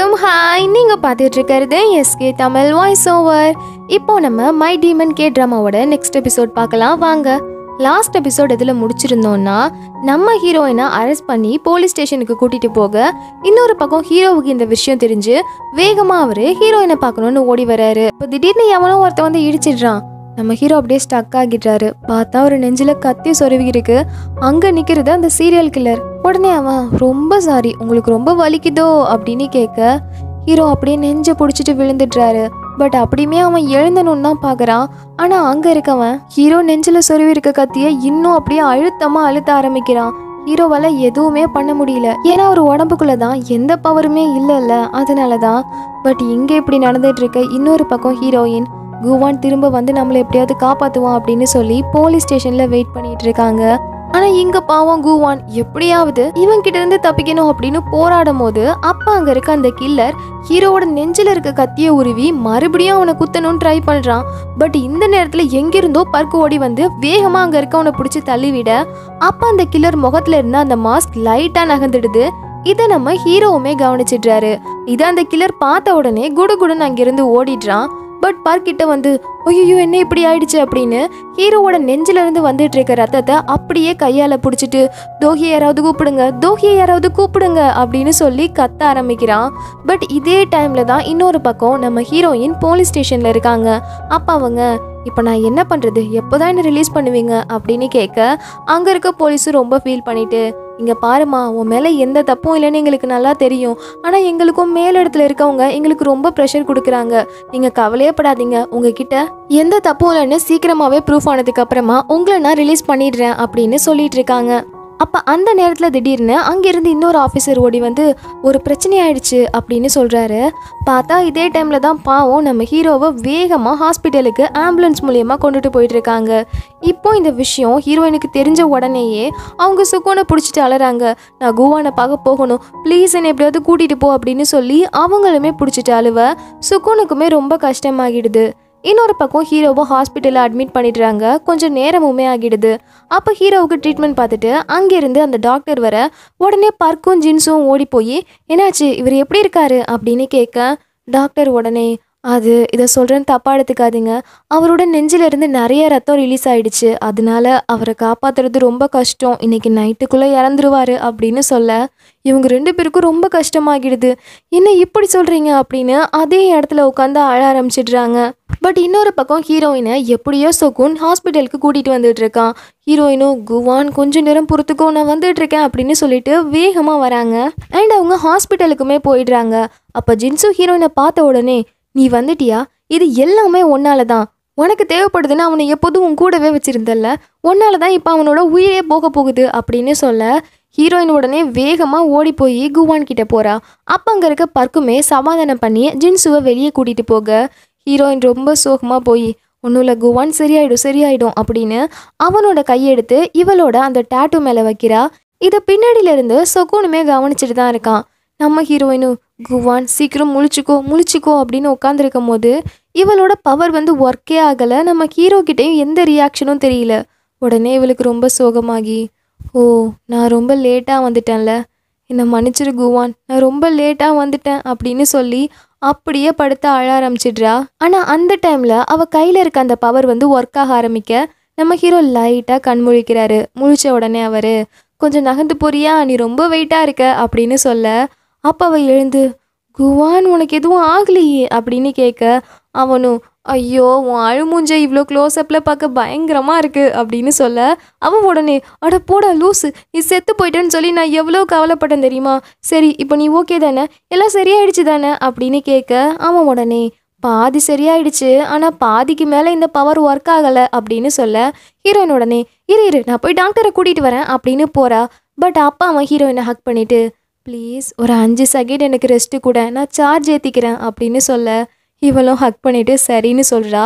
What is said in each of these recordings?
வணக்கம் ஹாய் நீங்கள் பார்த்துட்டு இருக்கிறது எஸ்கே தமிழ் வாய்ஸ் ஓவர் இப்போ நம்ம மை டீமன் கே ட்ராமாவோட நெக்ஸ்ட் எபிசோட் பார்க்கலாம் வாங்க லாஸ்ட் எபிசோட் இதில் முடிச்சிருந்தோம்னா நம்ம ஹீரோயினை அரெஸ்ட் பண்ணி போலீஸ் ஸ்டேஷனுக்கு கூட்டிகிட்டு போக இன்னொரு பக்கம் ஹீரோவுக்கு இந்த விஷயம் தெரிஞ்சு வேகமாக அவர் ஹீரோயினை பார்க்கணுன்னு ஓடி வராரு இப்போ திடீர்னு எவனோ ஒருத்த வந்து இடிச்சிடுறான் நம்ம ஹீரோ அப்படியே ஸ்டக் ஆகிட்டாரு பார்த்தா ஒரு நெஞ்சில் கத்தி சொருவி இருக்கு அங்கே நிற்கிறது அந்த சீரியல் கில்லர் உடனே அவன் ரொம்ப சாரி உங்களுக்கு ரொம்ப வலிக்குதோ அப்படின்னு கேட்க ஹீரோ அப்படியே நெஞ்சை பிடிச்சிட்டு விழுந்துடுறாரு பட் அப்படியுமே அவன் எழுந்தணும்னு தான் பார்க்குறான் ஆனால் அங்கே இருக்கவன் ஹீரோ நெஞ்சில் சொருவி இருக்க கத்தியை இன்னும் அப்படியே அழுத்தமாக அழுத்த ஆரம்பிக்கிறான் ஹீரோவால் எதுவுமே பண்ண முடியல ஏன்னா ஒரு உடம்புக்குள்ளே தான் எந்த பவருமே இல்லைல்ல அதனால தான் பட் இங்கே இப்படி நடந்துட்டு இருக்க இன்னொரு பக்கம் ஹீரோயின் குவான் திரும்ப வந்து நம்மளை எப்படியாவது காப்பாற்றுவான் அப்படின்னு சொல்லி போலீஸ் ஸ்டேஷனில் வெயிட் பண்ணிட்டு இருக்காங்க ஆனால் இங்கே பாவம் குவான் எப்படியாவது இவன் கிட்ட இருந்து தப்பிக்கணும் அப்படின்னு போராடும் போது அப்போ அங்கே இருக்க அந்த கில்லர் ஹீரோவோட நெஞ்சில் இருக்க கத்தியை உருவி மறுபடியும் அவனை குத்தணும்னு ட்ரை பண்ணுறான் பட் இந்த நேரத்தில் எங்கிருந்தோ பர்க்கு ஓடி வந்து வேகமாக அங்கே இருக்க அவனை பிடிச்சி தள்ளிவிட அப்போ அந்த கில்லர் முகத்தில் இருந்த அந்த மாஸ்க் லைட்டாக நகர்ந்துடுது இதை நம்ம ஹீரோவுமே கவனிச்சிடுறாரு இதை அந்த கில்லர் பார்த்த உடனே குடுகுடுன்னு அங்கிருந்து ஓடிடுறான் பட் பார்க்கிட்ட வந்து ஐயோ என்ன இப்படி ஆயிடுச்சு அப்படின்னு ஹீரோவோட இருந்து வந்துட்டு இருக்க ரத்தத்தை அப்படியே கையால் பிடிச்சிட்டு தோகியை யாராவது கூப்பிடுங்க தோகியை யாராவது கூப்பிடுங்க அப்படின்னு சொல்லி கத்த ஆரம்பிக்கிறான் பட் இதே டைமில் தான் இன்னொரு பக்கம் நம்ம ஹீரோயின் போலீஸ் ஸ்டேஷனில் இருக்காங்க அப்ப அவங்க இப்போ நான் என்ன பண்ணுறது எப்போ தான் என்ன ரிலீஸ் பண்ணுவீங்க அப்படின்னு கேட்க அங்கே இருக்க போலீஸும் ரொம்ப ஃபீல் பண்ணிவிட்டு இங்கே பாருமா உன் மேலே எந்த தப்பும் இல்லைன்னு எங்களுக்கு நல்லா தெரியும் ஆனால் எங்களுக்கும் மேல் இடத்துல இருக்கவங்க எங்களுக்கு ரொம்ப ப்ரெஷர் கொடுக்குறாங்க நீங்கள் கவலையே படாதீங்க உங்ககிட்ட எந்த தப்பும் இல்லைன்னு சீக்கிரமாகவே ப்ரூஃப் ஆனதுக்கப்புறமா உங்களை நான் ரிலீஸ் பண்ணிடுறேன் அப்படின்னு சொல்லிட்டு இருக்காங்க அப்போ அந்த நேரத்தில் திடீர்னு அங்கேருந்து இன்னொரு ஆஃபீஸர் ஓடி வந்து ஒரு பிரச்சனை ஆயிடுச்சு அப்படின்னு சொல்கிறாரு பார்த்தா இதே டைமில் தான் பாவம் நம்ம ஹீரோவை வேகமாக ஹாஸ்பிட்டலுக்கு ஆம்புலன்ஸ் மூலியமாக கொண்டுட்டு போயிட்டுருக்காங்க இப்போ இந்த விஷயம் ஹீரோயினுக்கு தெரிஞ்ச உடனேயே அவங்க சுக்கோனை பிடிச்சிட்டு அலறாங்க நான் கோவானை பார்க்க போகணும் ப்ளீஸ் என்னை எப்படியாவது கூட்டிகிட்டு போ அப்படின்னு சொல்லி அவங்களுமே பிடிச்சிட்டு அழுவ சுக்கோனுக்குமே ரொம்ப கஷ்டமாகிடுது இன்னொரு பக்கம் ஹீரோவை ஹாஸ்பிட்டலில் அட்மிட் பண்ணிடுறாங்க கொஞ்சம் நேரமுமே ஆகிடுது அப்போ ஹீரோவுக்கு ட்ரீட்மெண்ட் பார்த்துட்டு அங்கேருந்து அந்த டாக்டர் வர உடனே பர்க்கும் ஜின்ஸும் ஓடி போய் என்னாச்சு இவர் எப்படி இருக்காரு அப்படின்னு கேட்க டாக்டர் உடனே அது இதை சொல்கிறேன்னு தப்பாக எடுத்துக்காதீங்க அவரோட நெஞ்சிலிருந்து நிறைய ரத்தம் ரிலீஸ் ஆகிடுச்சு அதனால அவரை காப்பாற்றுறது ரொம்ப கஷ்டம் இன்றைக்கி நைட்டுக்குள்ளே இறந்துருவார் அப்படின்னு சொல்ல இவங்க ரெண்டு பேருக்கும் ரொம்ப கஷ்டமாகிடுது என்ன இப்படி சொல்கிறீங்க அப்படின்னு அதே இடத்துல உட்காந்து அழ ஆரம்பிச்சிடுறாங்க பட் இன்னொரு பக்கம் ஹீரோயினை எப்படியோ சொகுன் ஹாஸ்பிட்டலுக்கு கூட்டிகிட்டு வந்துட்டு இருக்கான் ஹீரோயினும் குவான் கொஞ்சம் நேரம் பொறுத்துக்கோ நான் வந்துட்டு இருக்கேன் அப்படின்னு சொல்லிட்டு வேகமாக வராங்க அண்ட் அவங்க ஹாஸ்பிட்டலுக்குமே போயிடுறாங்க அப்போ ஜின்சு ஹீரோயினை பார்த்த உடனே நீ வந்துட்டியா இது எல்லாமே ஒன்னால தான் உனக்கு தேவைப்படுதுன்னு அவனை எப்போதும் உன் கூடவே வச்சுருந்தல்ல உன்னால தான் இப்போ அவனோட உயிரே போக போகுது அப்படின்னு சொல்ல ஹீரோயின் உடனே வேகமாக ஓடி போய் குவான் கிட்ட போகிறா அப்போ அங்கே இருக்க பர்க்குமே சமாதானம் பண்ணி ஜின்ஸுவை வெளியே கூட்டிகிட்டு போக ஹீரோயின் ரொம்ப சோகமாக போய் ஒன்றும் இல்லை குவான் சரியாயிடும் சரியாயிடும் அப்படின்னு அவனோட கையெடுத்து இவளோட அந்த டேட்டு மேலே வைக்கிறா இதை பின்னாடியிலேருந்து சொக்கூனுமே கவனிச்சுட்டு தான் இருக்கான் நம்ம ஹீரோயினும் குவான் சீக்கிரம் முழிச்சிக்கோ முழிச்சிக்கோ அப்படின்னு உட்காந்துருக்கும் போது இவளோட பவர் வந்து ஒர்க்கே ஆகலை நம்ம ஹீரோக்கிட்டேயும் எந்த ரியாக்ஷனும் தெரியல உடனே இவளுக்கு ரொம்ப சோகமாகி ஓ நான் ரொம்ப லேட்டாக வந்துட்டேன்ல என்னை மன்னிச்சிரு குவான் நான் ரொம்ப லேட்டாக வந்துட்டேன் அப்படின்னு சொல்லி அப்படியே படுத்த அழ ஆரம்பிச்சிடுறா ஆனால் அந்த டைமில் அவள் கையில் இருக்க அந்த பவர் வந்து ஒர்க் ஆக ஆரம்பிக்க நம்ம ஹீரோ லைட்டாக கண் முழிக்கிறாரு முழிச்ச உடனே அவர் கொஞ்சம் நகர்ந்து போறியா நீ ரொம்ப வெயிட்டாக இருக்க அப்படின்னு சொல்ல அப்போ அவள் எழுந்து குவான் உனக்கு எதுவும் ஆகலையே அப்படின்னு கேட்க அவனும் ஐயோ உன் அழுமூஞ்ச இவ்வளோ க்ளோஸ்அப்பில் பார்க்க பயங்கரமாக இருக்குது அப்படின்னு சொல்ல அவன் உடனே அட போட லூஸு நீ செத்து போயிட்டேன்னு சொல்லி நான் எவ்வளோ கவலைப்பட்டேன் தெரியுமா சரி இப்போ நீ ஓகே தானே எல்லாம் சரியாயிடுச்சு தானே அப்படின்னு கேட்க அவன் உடனே பாதி சரியாயிடுச்சு ஆனால் பாதிக்கு மேலே இந்த பவர் ஒர்க் ஆகலை அப்படின்னு சொல்ல ஹீரோயின் உடனே இரு இரு நான் போய் டாக்டரை கூட்டிகிட்டு வரேன் அப்படின்னு போகிறா பட் அப்பா அவன் ஹீரோயினை ஹக் பண்ணிவிட்டு ப்ளீஸ் ஒரு அஞ்சு செகண்ட் எனக்கு ரெஸ்ட்டு கூட நான் சார்ஜ் ஏற்றிக்கிறேன் அப்படின்னு சொல்ல இவளும் ஹக் பண்ணிவிட்டு சரின்னு சொல்கிறா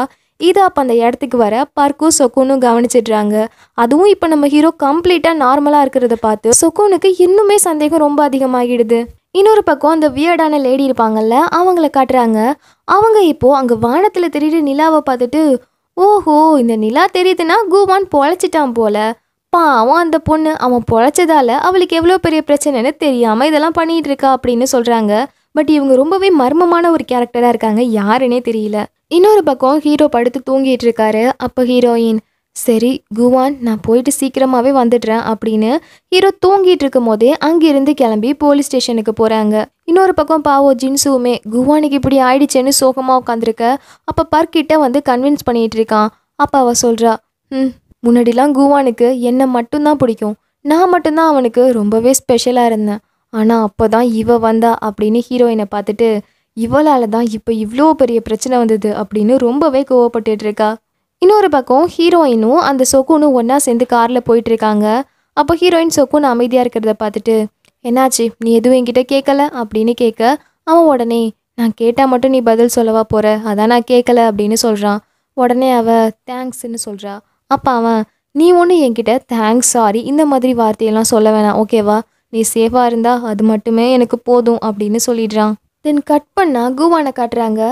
இது அப்போ அந்த இடத்துக்கு வர பர்க்கும் சொக்குனும் கவனிச்சிடுறாங்க அதுவும் இப்போ நம்ம ஹீரோ கம்ப்ளீட்டாக நார்மலாக இருக்கிறத பார்த்து சொக்குனுக்கு இன்னுமே சந்தேகம் ரொம்ப அதிகமாகிடுது இன்னொரு பக்கம் அந்த வியர்டான லேடி இருப்பாங்கல்ல அவங்கள காட்டுறாங்க அவங்க இப்போது அங்கே வானத்தில் தெரியுற நிலாவை பார்த்துட்டு ஓஹோ இந்த நிலா தெரியுதுன்னா கூவான் பொழைச்சிட்டான் போல பாவம் அந்த பொண்ணு அவன் பொழைச்சதால அவளுக்கு எவ்வளோ பெரிய பிரச்சனைன்னு தெரியாமல் இதெல்லாம் பண்ணிகிட்டு இருக்கா அப்படின்னு சொல்கிறாங்க பட் இவங்க ரொம்பவே மர்மமான ஒரு கேரக்டராக இருக்காங்க யாருன்னே தெரியல இன்னொரு பக்கம் ஹீரோ படுத்து தூங்கிட்டு இருக்காரு அப்போ ஹீரோயின் சரி குவான் நான் போயிட்டு சீக்கிரமாகவே வந்துடுறேன் அப்படின்னு ஹீரோ தூங்கிட்டு இருக்கும் போதே அங்கிருந்து கிளம்பி போலீஸ் ஸ்டேஷனுக்கு போகிறாங்க இன்னொரு பக்கம் பாவோ ஜின்சுவுமே குவானுக்கு இப்படி ஆயிடுச்சேன்னு சோகமாக உட்காந்துருக்க அப்போ பர்க்கிட்ட வந்து கன்வின்ஸ் பண்ணிகிட்டு இருக்கான் அப்போ அவள் சொல்கிறா ம் முன்னாடிலாம் கூவானுக்கு என்னை மட்டும்தான் பிடிக்கும் நான் மட்டும்தான் அவனுக்கு ரொம்பவே ஸ்பெஷலாக இருந்தேன் ஆனால் அப்போ தான் இவ வந்தா அப்படின்னு ஹீரோயினை பார்த்துட்டு இவளால் தான் இப்போ இவ்வளோ பெரிய பிரச்சனை வந்தது அப்படின்னு ரொம்பவே கோவப்பட்டுட்டு இருக்கா இன்னொரு பக்கம் ஹீரோயினும் அந்த சொக்குனும் ஒன்றா சேர்ந்து காரில் போயிட்டுருக்காங்க அப்போ ஹீரோயின் சொக்குன்னு அமைதியாக இருக்கிறத பார்த்துட்டு என்னாச்சு நீ எதுவும் என்கிட்ட கேட்கல அப்படின்னு கேட்க அவன் உடனே நான் கேட்டால் மட்டும் நீ பதில் சொல்லவா போகிற அதான் நான் கேட்கல அப்படின்னு சொல்கிறான் உடனே அவள் தேங்க்ஸ்ன்னு சொல்கிறா அப்போ அவன் நீ ஒன்று என்கிட்ட தேங்க்ஸ் சாரி இந்த மாதிரி வார்த்தையெல்லாம் சொல்ல வேணாம் ஓகேவா நீ சேஃபாக இருந்தா அது மட்டுமே எனக்கு போதும் அப்படின்னு சொல்லிடுறான் தென் கட் பண்ணால் குவானை காட்டுறாங்க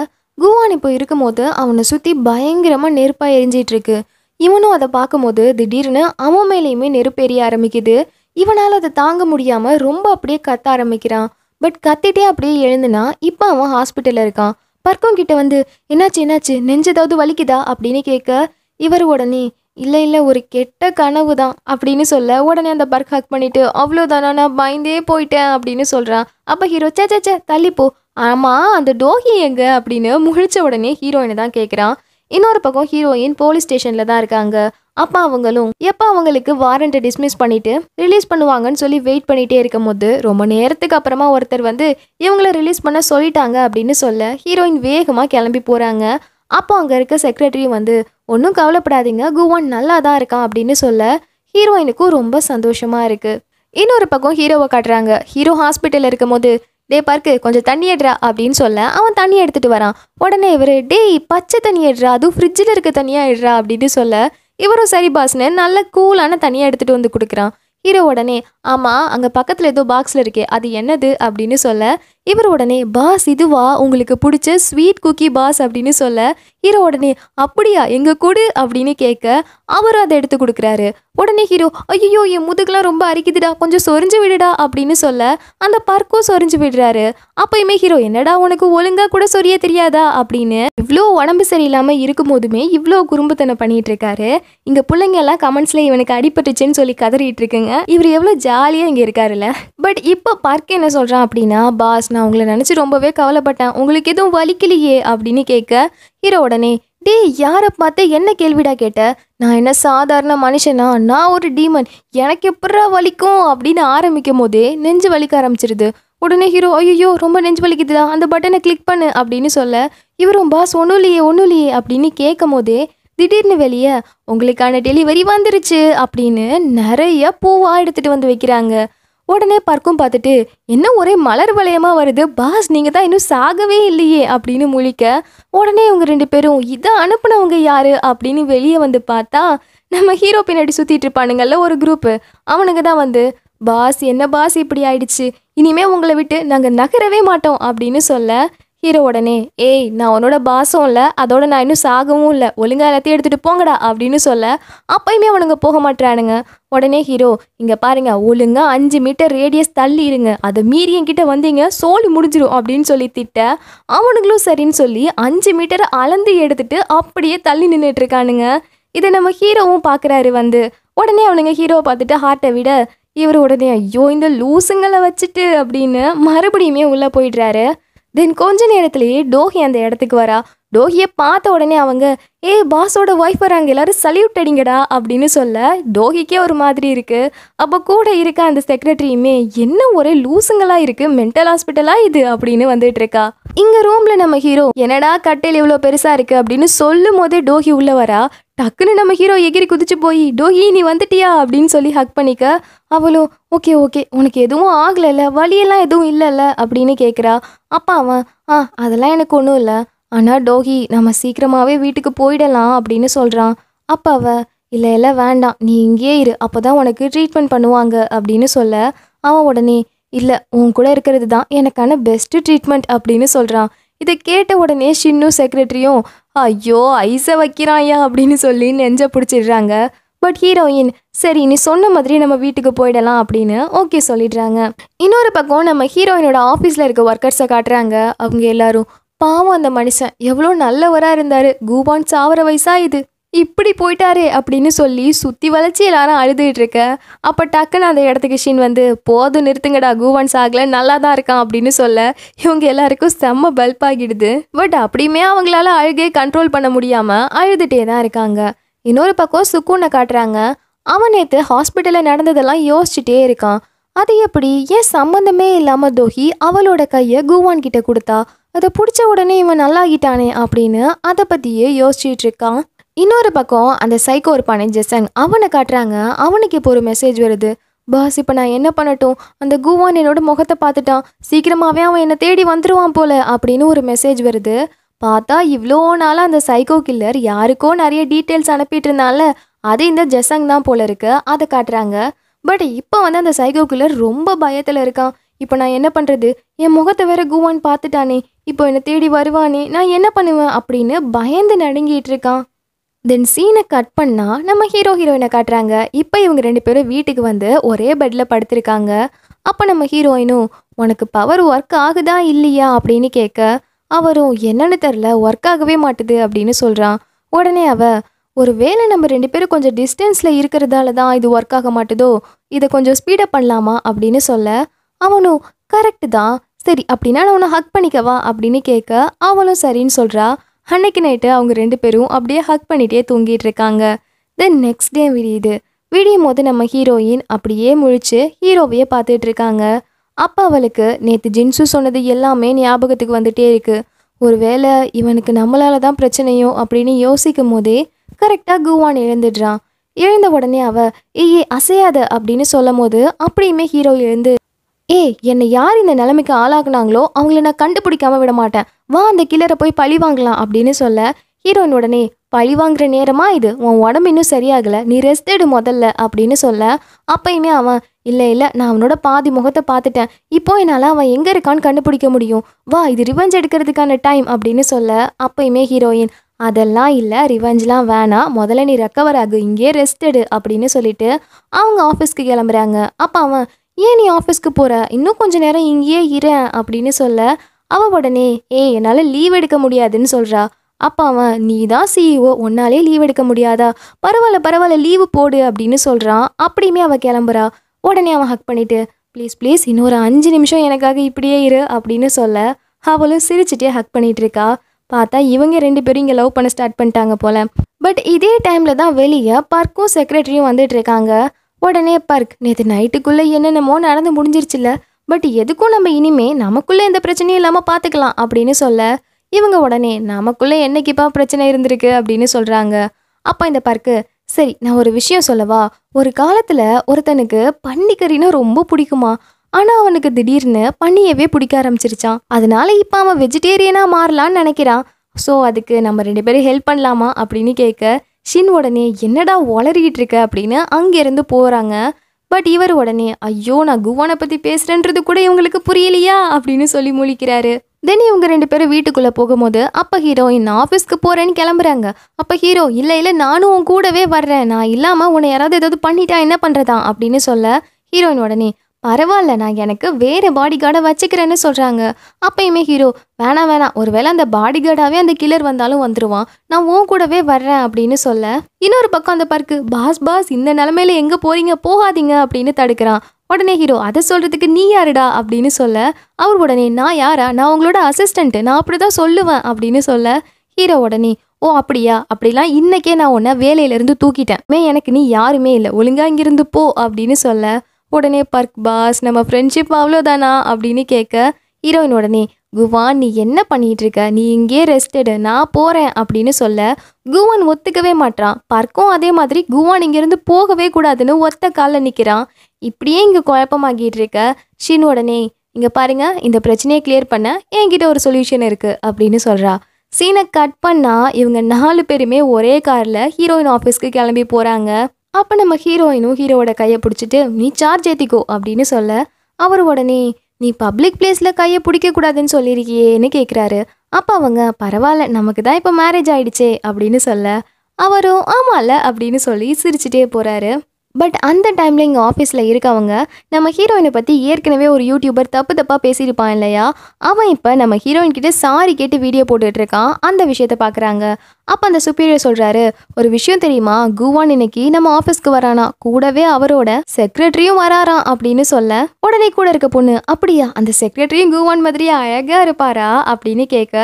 குவான் இப்போ இருக்கும்போது அவனை சுற்றி பயங்கரமாக நெருப்பாக எரிஞ்சிகிட்ருக்கு இவனும் அதை பார்க்கும்போது திடீர்னு அவன் மேலேயுமே நெருப்பு எரிய ஆரம்பிக்குது இவனால் அதை தாங்க முடியாமல் ரொம்ப அப்படியே கத்த ஆரம்பிக்கிறான் பட் கத்திட்டே அப்படியே எழுந்துனா இப்போ அவன் ஹாஸ்பிட்டலில் இருக்கான் பர்க்கம் கிட்ட வந்து என்னாச்சு என்னாச்சு நெஞ்சதாவது வலிக்குதா அப்படின்னு கேட்க இவர் உடனே இல்லை இல்லை ஒரு கெட்ட கனவு தான் அப்படின்னு சொல்ல உடனே அந்த பர்க் ஹக் பண்ணிவிட்டு அவ்வளோதானா நான் பயந்தே போயிட்டேன் அப்படின்னு சொல்கிறான் அப்போ ஹீரோ சே சே தள்ளிப்போ ஆமாம் அந்த டோகி எங்க அப்படின்னு முழிச்ச உடனே ஹீரோயினை தான் கேட்குறான் இன்னொரு பக்கம் ஹீரோயின் போலீஸ் ஸ்டேஷனில் தான் இருக்காங்க அப்போ அவங்களும் எப்போ அவங்களுக்கு வாரண்ட்டை டிஸ்மிஸ் பண்ணிவிட்டு ரிலீஸ் பண்ணுவாங்கன்னு சொல்லி வெயிட் பண்ணிகிட்டே இருக்கும் போது ரொம்ப நேரத்துக்கு அப்புறமா ஒருத்தர் வந்து இவங்கள ரிலீஸ் பண்ண சொல்லிட்டாங்க அப்படின்னு சொல்ல ஹீரோயின் வேகமாக கிளம்பி போகிறாங்க அப்போ அங்கே இருக்க செக்ரட்டரி வந்து ஒன்றும் கவலைப்படாதீங்க குவான் நல்லா தான் இருக்கான் அப்படின்னு சொல்ல ஹீரோயினுக்கும் ரொம்ப சந்தோஷமாக இருக்குது இன்னொரு பக்கம் ஹீரோவை காட்டுறாங்க ஹீரோ ஹாஸ்பிட்டலில் இருக்கும் போது டே பார்க்கு கொஞ்சம் தண்ணி எடுறா அப்படின்னு சொல்ல அவன் தண்ணி எடுத்துகிட்டு வரான் உடனே இவர் டேய் பச்சை தண்ணி எடுறா அதுவும் ஃப்ரிட்ஜில் இருக்க தண்ணியாக எடுறா அப்படின்னு சொல்ல இவரும் சரி பாஸ்னு நல்ல கூலான தண்ணியாக எடுத்துகிட்டு வந்து கொடுக்குறான் ஹீரோ உடனே ஆமாம் அங்கே பக்கத்தில் ஏதோ பாக்ஸில் இருக்கே அது என்னது அப்படின்னு சொல்ல இவர் உடனே பாஸ் இதுவா உங்களுக்கு பிடிச்ச ஸ்வீட் குக்கி பாஸ் அப்படின்னு சொல்ல ஹீரோ உடனே அப்படியா எங்கள் கொடு அப்படின்னு கேட்க அவர் அதை எடுத்து கொடுக்குறாரு உடனே ஹீரோ ஐயோ என் முதுகுலாம் ரொம்ப அரிக்குதுடா கொஞ்சம் சொரிஞ்சு விடுடா அப்படின்னு சொல்ல அந்த பர்க்கும் சொரிஞ்சு விடுறாரு அப்பயுமே ஹீரோ என்னடா உனக்கு ஒழுங்காக கூட சொரிய தெரியாதா அப்படின்னு இவ்வளோ உடம்பு சரியில்லாமல் இருக்கும் போதுமே இவ்வளோ குறும்புத்தனை பண்ணிட்டு இருக்காரு இங்கே பிள்ளைங்க எல்லாம் கமெண்ட்ஸில் இவனுக்கு அடிபட்டுச்சுன்னு சொல்லி கதறிட்டு இருக்குங்க இவர் எவ்வளோ ஜாலியாக இங்கே இருக்காருல்ல பட் இப்போ பார்க்க என்ன சொல்கிறான் அப்படின்னா பாஸ் நான் உங்களை நினச்சி ரொம்பவே கவலைப்பட்டேன் உங்களுக்கு எதுவும் வலிக்கலையே அப்படின்னு கேட்க ஹீரோ உடனே டே யாரை பார்த்து என்ன கேள்விடா கேட்ட நான் என்ன சாதாரண மனுஷனா நான் ஒரு டீமன் எனக்கு எப்படா வலிக்கும் அப்படின்னு ஆரம்பிக்கும் போதே நெஞ்சு வலிக்க ஆரம்பிச்சிருது உடனே ஹீரோ ஐயோ ரொம்ப நெஞ்சு வலிக்குதுதான் அந்த பட்டனை கிளிக் பண்ணு அப்படின்னு சொல்ல இவரும் பாஸ் ஒன்றும் இல்லையே ஒன்றும் இல்லையே அப்படின்னு கேட்கும் போதே திடீர்னு வெளியே உங்களுக்கான டெலிவரி வந்துருச்சு அப்படின்னு நிறைய பூவாக எடுத்துகிட்டு வந்து வைக்கிறாங்க உடனே பர்க்கும் பார்த்துட்டு என்ன ஒரே மலர் வளையமாக வருது பாஸ் நீங்கள் தான் இன்னும் சாகவே இல்லையே அப்படின்னு முழிக்க உடனே இவங்க ரெண்டு பேரும் இதை அனுப்புனவங்க யார் அப்படின்னு வெளியே வந்து பார்த்தா நம்ம ஹீரோ பின்னாடி சுற்றிட்டு இருப்பானுங்கள்ல ஒரு குரூப்பு அவனுங்க தான் வந்து பாஸ் என்ன பாஸ் இப்படி ஆயிடுச்சு இனிமே உங்களை விட்டு நாங்கள் நகரவே மாட்டோம் அப்படின்னு சொல்ல ஹீரோ உடனே ஏய் நான் உன்னோட பாசம் இல்லை அதோட நான் இன்னும் சாகவும் இல்லை ஒழுங்காக எல்லாத்தையும் எடுத்துகிட்டு போங்கடா அப்படின்னு சொல்ல அப்பயுமே அவனுங்க போக மாட்டானுங்க உடனே ஹீரோ இங்கே பாருங்க ஒழுங்காக அஞ்சு மீட்டர் ரேடியஸ் தள்ளி இருங்க அதை மீறி என்கிட்ட வந்தீங்க சோழி முடிஞ்சிடும் அப்படின்னு சொல்லி திட்ட அவனுங்களும் சரின்னு சொல்லி அஞ்சு மீட்டரை அளந்து எடுத்துட்டு அப்படியே தள்ளி நின்றுட்டு இருக்கானுங்க இதை நம்ம ஹீரோவும் பார்க்குறாரு வந்து உடனே அவனுங்க ஹீரோவை பார்த்துட்டு ஹார்ட்டை விட இவர் உடனே ஐயோ இந்த லூசுங்களை வச்சுட்டு அப்படின்னு மறுபடியுமே உள்ளே போயிடுறாரு தென் கொஞ்ச நேரத்திலேயே டோஹி அந்த இடத்துக்கு வரா டோகியை பார்த்த உடனே அவங்க ஏ பாஸோட ஒய்ஃப் வராங்க எல்லாரும் சல்யூட் அடிங்கடா அப்படின்னு சொல்ல டோகிக்கே ஒரு மாதிரி இருக்குது அப்போ கூட இருக்க அந்த செக்ரட்டரியுமே என்ன ஒரே லூசுங்களாக இருக்குது மென்டல் ஹாஸ்பிட்டலாக இது அப்படின்னு வந்துட்டு இருக்கா இங்க ரூம்ல நம்ம ஹீரோ என்னடா கட்டையில் இவ்வளோ பெருசா இருக்கு அப்படின்னு சொல்லும் போதே டோஹி உள்ள வரா டக்குன்னு நம்ம ஹீரோ எகிரி குதிச்சு போய் டோஹி நீ வந்துட்டியா அப்படின்னு சொல்லி ஹக் பண்ணிக்க அவளும் ஓகே ஓகே உனக்கு எதுவும் ஆகலைல்ல வழியெல்லாம் எதுவும் இல்லைல்ல அப்படின்னு கேட்குறா அப்பா அவன் ஆ அதெல்லாம் எனக்கு ஒன்றும் இல்லை ஆனால் டோகி நம்ம சீக்கிரமாகவே வீட்டுக்கு போயிடலாம் அப்படின்னு சொல்கிறான் அப்போ அவ இல்லை இல்லை வேண்டாம் நீ இங்கேயே இரு அப்போ தான் உனக்கு ட்ரீட்மெண்ட் பண்ணுவாங்க அப்படின்னு சொல்ல அவன் உடனே இல்லை உன் கூட இருக்கிறது தான் எனக்கான பெஸ்ட்டு ட்ரீட்மெண்ட் அப்படின்னு சொல்கிறான் இதை கேட்ட உடனே ஷின்னு செக்ரட்டரியும் ஐயோ ஐஸை வைக்கிறாயா அப்படின்னு சொல்லி நெஞ்ச பிடிச்சிடுறாங்க பட் ஹீரோயின் சரி நீ சொன்ன மாதிரி நம்ம வீட்டுக்கு போயிடலாம் அப்படின்னு ஓகே சொல்லிடுறாங்க இன்னொரு பக்கம் நம்ம ஹீரோயினோட ஆஃபீஸில் இருக்க ஒர்க்கர்ஸை காட்டுறாங்க அவங்க எல்லாரும் பாவம் அந்த மனுஷன் எவ்வளோ நல்லவராக இருந்தார் கூபான் சாவர வயசா இது இப்படி போயிட்டாரே அப்படின்னு சொல்லி சுற்றி வளைச்சி எல்லாரும் அழுதுகிட்டு இருக்க அப்போ டக்குன்னு அந்த இடத்துக்கு ஷீன் வந்து போதும் நிறுத்துங்கடா கூவான் சாகல நல்லா தான் இருக்கான் அப்படின்னு சொல்ல இவங்க எல்லாருக்கும் செம்ம பல்ப் ஆகிடுது பட் அப்படியுமே அவங்களால அழுகே கண்ட்ரோல் பண்ண முடியாமல் அழுதுகிட்டே தான் இருக்காங்க இன்னொரு பக்கம் சுக்குன்னை காட்டுறாங்க அவன் நேற்று ஹாஸ்பிட்டலில் நடந்ததெல்லாம் யோசிச்சுட்டே இருக்கான் அது எப்படி ஏன் சம்மந்தமே இல்லாமல் தோஹி அவளோட கையை குவான் கிட்ட கொடுத்தா அதை பிடிச்ச உடனே இவன் நல்லாகிட்டானே அப்படின்னு அதை பற்றியே யோசிச்சுட்டு இருக்கான் இன்னொரு பக்கம் அந்த சைக்கோ இருப்பானே ஜெசங் அவனை காட்டுறாங்க அவனுக்கு இப்போ ஒரு மெசேஜ் வருது பாஸ் இப்போ நான் என்ன பண்ணட்டும் அந்த குவான் என்னோட முகத்தை பார்த்துட்டான் சீக்கிரமாகவே அவன் என்னை தேடி வந்துடுவான் போல அப்படின்னு ஒரு மெசேஜ் வருது பார்த்தா இவ்வளோ நாளாக அந்த சைக்கோ கில்லர் யாருக்கோ நிறைய டீட்டெயில்ஸ் அனுப்பிட்டு இருந்தால அது இந்த ஜெசங் தான் போல இருக்கு அதை காட்டுறாங்க பட் இப்போ வந்து அந்த சைகோ ரொம்ப பயத்தில் இருக்கான் இப்போ நான் என்ன பண்ணுறது என் முகத்தை வேற கூவான் பார்த்துட்டானே இப்போ என்னை தேடி வருவானே நான் என்ன பண்ணுவேன் அப்படின்னு பயந்து நடுங்கிட்டு இருக்கான் தென் சீனை கட் பண்ணால் நம்ம ஹீரோ ஹீரோயினை காட்டுறாங்க இப்போ இவங்க ரெண்டு பேரும் வீட்டுக்கு வந்து ஒரே பெட்டில் படுத்திருக்காங்க அப்போ நம்ம ஹீரோயினும் உனக்கு பவர் ஒர்க் ஆகுதா இல்லையா அப்படின்னு கேட்க அவரும் என்னன்னு தெரில ஒர்க் ஆகவே மாட்டுது அப்படின்னு சொல்கிறான் உடனே அவள் ஒரு வேளை நம்ம ரெண்டு பேரும் கொஞ்சம் டிஸ்டன்ஸில் இருக்கிறதால தான் இது ஒர்க் ஆக மாட்டுதோ இதை கொஞ்சம் ஸ்பீடப் பண்ணலாமா அப்படின்னு சொல்ல அவனும் கரெக்டு தான் சரி அப்படின்னா நான் உன்னை ஹக் பண்ணிக்கவா அப்படின்னு கேட்க அவளும் சரின்னு சொல்கிறா அன்னைக்கு நைட்டு அவங்க ரெண்டு பேரும் அப்படியே ஹக் பண்ணிகிட்டே தூங்கிட்டு இருக்காங்க தென் நெக்ஸ்ட் டே விடியுது விடியும் போது நம்ம ஹீரோயின் அப்படியே முழிச்சு ஹீரோவையே பார்த்துட்டு இருக்காங்க அப்போ அவளுக்கு நேற்று ஜின்ஸு சொன்னது எல்லாமே ஞாபகத்துக்கு வந்துட்டே இருக்குது ஒருவேளை இவனுக்கு நம்மளால தான் பிரச்சனையோ அப்படின்னு யோசிக்கும் போதே கரெக்டாக குவான் எழுந்துடுறான் எழுந்த உடனே அவ ஏயே அசையாத அப்படின்னு சொல்லும் போது அப்படியுமே ஹீரோ எழுந்து ஏ என்னை யார் இந்த நிலைமைக்கு ஆளாக்குனாங்களோ அவங்கள நான் கண்டுபிடிக்காம விட மாட்டேன் வா அந்த கிளரை போய் பழி வாங்கலாம் அப்படின்னு சொல்ல ஹீரோயின் உடனே பழி வாங்குற நேரமா இது உன் உடம்பு இன்னும் சரியாகலை நீ ரெஸ்ட் எடு முதல்ல அப்படின்னு சொல்ல அப்பயுமே அவன் இல்லை இல்லை நான் அவனோட பாதி முகத்தை பார்த்துட்டேன் இப்போ என்னால் அவன் எங்கே இருக்கான்னு கண்டுபிடிக்க முடியும் வா இது ரிவெஞ்ச் எடுக்கிறதுக்கான டைம் அப்படின்னு சொல்ல அப்பயுமே ஹீரோயின் அதெல்லாம் இல்லை ரிவெஞ்ச்லாம் வேணாம் முதல்ல நீ ரெக்கவர் ஆகு இங்கேயே ரெஸ்டடு அப்படின்னு சொல்லிட்டு அவங்க ஆஃபீஸ்க்கு கிளம்புறாங்க அப்போ அவன் ஏன் நீ ஆஃபீஸ்க்கு போகிற இன்னும் கொஞ்சம் நேரம் இங்கேயே இரு அப்படின்னு சொல்ல அவள் உடனே ஏ என்னால் லீவ் எடுக்க முடியாதுன்னு சொல்கிறா அப்போ அவன் நீ தான் சிஇஓ e உன்னாலே லீவ் எடுக்க முடியாதா பரவாயில்ல பரவாயில்ல லீவு போடு அப்படின்னு சொல்கிறான் அப்படியுமே அவள் கிளம்புறா உடனே அவன் ஹக் பண்ணிவிட்டு ப்ளீஸ் ப்ளீஸ் இன்னொரு அஞ்சு நிமிஷம் எனக்காக இப்படியே இரு அப்படின்னு சொல்ல அவளும் சிரிச்சிட்டே ஹக் பண்ணிகிட்டு இருக்கா பார்த்தா இவங்க ரெண்டு பேரும் இங்கே லவ் பண்ண ஸ்டார்ட் பண்ணிட்டாங்க போல் பட் இதே டைமில் தான் வெளியே பர்க்கும் செக்ரட்டரியும் வந்துட்டு இருக்காங்க உடனே பர்க் நேற்று நைட்டுக்குள்ளே என்னென்னமோ நடந்து முடிஞ்சிருச்சுல்ல பட் எதுக்கும் நம்ம இனிமே நமக்குள்ளே எந்த பிரச்சனையும் இல்லாமல் பார்த்துக்கலாம் அப்படின்னு சொல்ல இவங்க உடனே நமக்குள்ளே என்னைக்குப்பா பிரச்சனை இருந்திருக்கு அப்படின்னு சொல்கிறாங்க அப்போ இந்த பர்க்கு சரி நான் ஒரு விஷயம் சொல்லவா ஒரு காலத்தில் ஒருத்தனுக்கு பன்னிக்கறின்னா ரொம்ப பிடிக்குமா ஆனால் அவனுக்கு திடீர்னு பண்ணியவே பிடிக்க ஆரம்பிச்சிருச்சான் அதனால இப்போ அவன் வெஜிடேரியனாக மாறலான்னு நினைக்கிறான் ஸோ அதுக்கு நம்ம ரெண்டு பேரும் ஹெல்ப் பண்ணலாமா அப்படின்னு கேட்க ஷின் உடனே என்னடா உளறிக்கிட்டு இருக்க அப்படின்னு அங்கேருந்து போகிறாங்க பட் இவர் உடனே ஐயோ நான் குவானை பற்றி பேசுகிறேன்றது கூட இவங்களுக்கு புரியலையா அப்படின்னு சொல்லி முழிக்கிறாரு தென் இவங்க ரெண்டு பேரும் வீட்டுக்குள்ளே போகும்போது அப்போ ஹீரோ என்ன ஆஃபீஸ்க்கு போகிறேன்னு கிளம்புறாங்க அப்போ ஹீரோ இல்லை இல்லை நானும் உன் கூடவே வர்றேன் நான் இல்லாமல் உன்னை யாராவது ஏதாவது பண்ணிட்டா என்ன பண்ணுறதா அப்படின்னு சொல்ல ஹீரோயின் உடனே பரவாயில்ல நான் எனக்கு வேறு பாடி கார்டை வச்சுக்கிறேன்னு சொல்கிறாங்க அப்பயுமே ஹீரோ வேணாம் வேணாம் ஒருவேளை அந்த பாடி கார்டாகவே அந்த கில்லர் வந்தாலும் வந்துடுவான் நான் உன் கூடவே வர்றேன் அப்படின்னு சொல்ல இன்னொரு பக்கம் அந்த பார்க்கு பாஸ் பாஸ் இந்த நிலமையில எங்கே போகிறீங்க போகாதீங்க அப்படின்னு தடுக்கிறான் உடனே ஹீரோ அதை சொல்கிறதுக்கு நீ யாருடா அப்படின்னு சொல்ல அவர் உடனே நான் யாரா நான் உங்களோட அசிஸ்டண்ட்டு நான் அப்படி தான் சொல்லுவேன் அப்படின்னு சொல்ல ஹீரோ உடனே ஓ அப்படியா அப்படிலாம் இன்னைக்கே நான் உன்னை வேலையிலேருந்து தூக்கிட்டேன் மே எனக்கு நீ யாருமே இல்லை ஒழுங்கா இங்கிருந்து போ அப்படின்னு சொல்ல உடனே பர்க் பாஸ் நம்ம ஃப்ரெண்ட்ஷிப் அவ்வளோதானா அப்படின்னு கேட்க ஹீரோயின் உடனே குவான் நீ என்ன பண்ணிகிட்டு இருக்க நீ இங்கேயே ரெஸ்ட் நான் போகிறேன் அப்படின்னு சொல்ல குவான் ஒத்துக்கவே மாட்டான் பர்க்கும் அதே மாதிரி குவான் இங்கேருந்து போகவே கூடாதுன்னு ஒத்த காலில் நிற்கிறான் இப்படியே இங்கே குழப்பமாகிட்டு இருக்க ஷின் உடனே இங்கே பாருங்கள் இந்த பிரச்சனையை கிளியர் பண்ண என்கிட்ட ஒரு சொல்யூஷன் இருக்குது அப்படின்னு சொல்கிறா சீனை கட் பண்ணால் இவங்க நாலு பேருமே ஒரே காரில் ஹீரோயின் ஆஃபீஸ்க்கு கிளம்பி போகிறாங்க அப்போ நம்ம ஹீரோயினும் ஹீரோவோட கையை பிடிச்சிட்டு நீ சார்ஜ் ஏற்றிக்கோ அப்படின்னு சொல்ல அவர் உடனே நீ பப்ளிக் பிளேஸில் கையை பிடிக்கக்கூடாதுன்னு சொல்லியிருக்கியேன்னு கேட்குறாரு அப்போ அவங்க பரவாயில்ல நமக்கு தான் இப்போ மேரேஜ் ஆகிடுச்சே அப்படின்னு சொல்ல அவரும் ஆமாம்ல அப்படின்னு சொல்லி சிரிச்சிட்டே போகிறாரு பட் அந்த டைமில் இங்கே ஆஃபீஸில் இருக்கவங்க நம்ம ஹீரோயினை பற்றி ஏற்கனவே ஒரு யூடியூபர் தப்பு தப்பாக பேசியிருப்பான் இல்லையா அவன் இப்போ நம்ம ஹீரோயின் கிட்டே சாரி கேட்டு வீடியோ போட்டுட்ருக்கான் அந்த விஷயத்த பார்க்குறாங்க அப்போ அந்த சுப்பீரியர் சொல்கிறாரு ஒரு விஷயம் தெரியுமா குவான் இன்னைக்கு நம்ம ஆஃபீஸ்க்கு வரானா கூடவே அவரோட செக்ரட்டரியும் வராராம் அப்படின்னு சொல்ல உடனே கூட இருக்க பொண்ணு அப்படியா அந்த செக்ரட்டரியும் குவான் மாதிரியே அழகாக இருப்பாரா அப்படின்னு கேட்க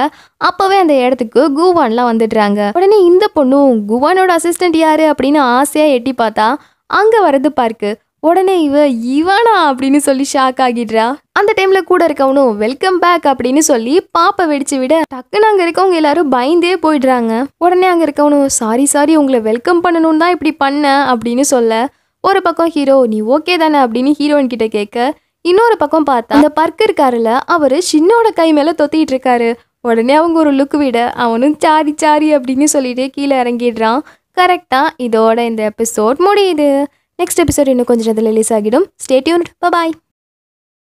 அப்போவே அந்த இடத்துக்கு குவான்லாம் வந்துடுறாங்க உடனே இந்த பொண்ணும் குவானோட அசிஸ்டன்ட் யாரு அப்படின்னு ஆசையாக எட்டி பார்த்தா அங்கே வரது பார்க்கு உடனே இவ இவனா அப்படின்னு சொல்லி ஷாக் ஆகிடுறா அந்த டைம்ல கூட இருக்கவனும் வெல்கம் பேக் அப்படின்னு சொல்லி பாப்பை வெடிச்சு விட டக்குன்னு அங்க இருக்கவங்க எல்லாரும் பயந்தே போயிடுறாங்க உடனே அங்க இருக்கவனும் சாரி சாரி உங்களை வெல்கம் பண்ணணும்னு தான் இப்படி பண்ண அப்படின்னு சொல்ல ஒரு பக்கம் ஹீரோ நீ ஓகே தானே அப்படின்னு ஹீரோயின் கிட்ட கேட்க இன்னொரு பக்கம் பார்த்தா அந்த பர்க் இருக்காருல அவரு சின்னோட கை மேல தொத்திட்டு இருக்காரு உடனே அவங்க ஒரு லுக் விட அவனும் சாரி சாரி அப்படின்னு சொல்லிட்டு கீழே இறங்கிடுறான் கரெக்டாக இதோட இந்த எபிசோட் முடியுது நெக்ஸ்ட் எபிசோட் இன்னும் கொஞ்சம் நேரத்தில் ரிலீஸ் ஆகிடும் ஸ்டேட்யூன் பாய்